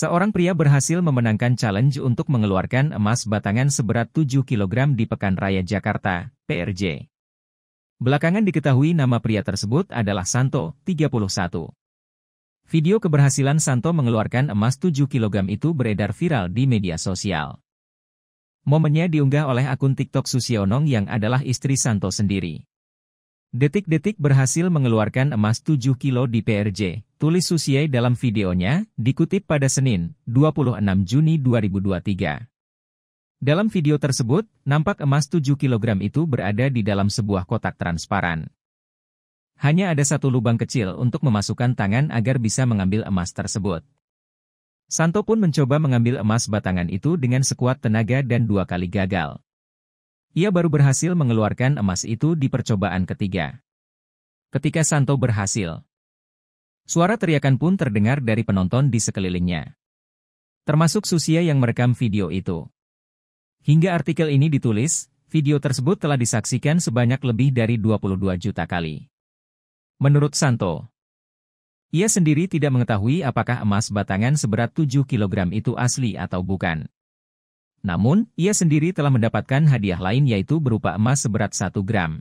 Seorang pria berhasil memenangkan challenge untuk mengeluarkan emas batangan seberat 7 kg di Pekan Raya Jakarta, PRJ. Belakangan diketahui nama pria tersebut adalah Santo, 31. Video keberhasilan Santo mengeluarkan emas 7 kg itu beredar viral di media sosial. Momennya diunggah oleh akun TikTok Susionong yang adalah istri Santo sendiri. Detik-detik berhasil mengeluarkan emas 7 kilo di PRJ, tulis Susie dalam videonya, dikutip pada Senin, 26 Juni 2023. Dalam video tersebut, nampak emas 7 kg itu berada di dalam sebuah kotak transparan. Hanya ada satu lubang kecil untuk memasukkan tangan agar bisa mengambil emas tersebut. Santo pun mencoba mengambil emas batangan itu dengan sekuat tenaga dan dua kali gagal. Ia baru berhasil mengeluarkan emas itu di percobaan ketiga. Ketika Santo berhasil Suara teriakan pun terdengar dari penonton di sekelilingnya. Termasuk Susia yang merekam video itu. Hingga artikel ini ditulis, video tersebut telah disaksikan sebanyak lebih dari 22 juta kali. Menurut Santo, ia sendiri tidak mengetahui apakah emas batangan seberat 7 kg itu asli atau bukan. Namun, ia sendiri telah mendapatkan hadiah lain yaitu berupa emas seberat 1 gram.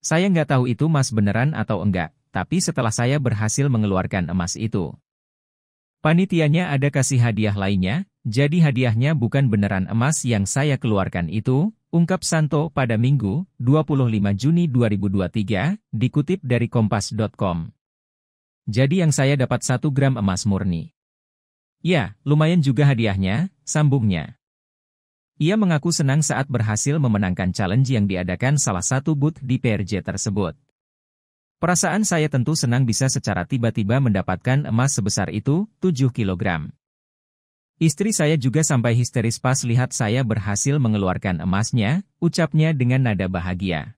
Saya nggak tahu itu emas beneran atau enggak tapi setelah saya berhasil mengeluarkan emas itu. Panitianya ada kasih hadiah lainnya, jadi hadiahnya bukan beneran emas yang saya keluarkan itu, ungkap Santo pada Minggu, 25 Juni 2023, dikutip dari kompas.com. Jadi yang saya dapat 1 gram emas murni. Ya, lumayan juga hadiahnya, sambungnya. Ia mengaku senang saat berhasil memenangkan challenge yang diadakan salah satu booth di PRJ tersebut. Perasaan saya tentu senang bisa secara tiba-tiba mendapatkan emas sebesar itu, 7 kg. Istri saya juga sampai histeris pas lihat saya berhasil mengeluarkan emasnya, ucapnya dengan nada bahagia.